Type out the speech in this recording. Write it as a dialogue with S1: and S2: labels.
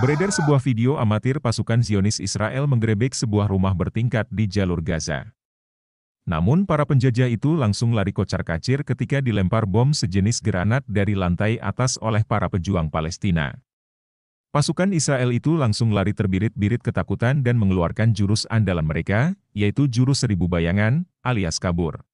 S1: Beredar sebuah video amatir pasukan Zionis Israel menggerebek sebuah rumah bertingkat di jalur Gaza. Namun para penjajah itu langsung lari kocar-kacir ketika dilempar bom sejenis granat dari lantai atas oleh para pejuang Palestina. Pasukan Israel itu langsung lari terbirit-birit ketakutan dan mengeluarkan jurus andalan mereka, yaitu jurus seribu bayangan, alias kabur.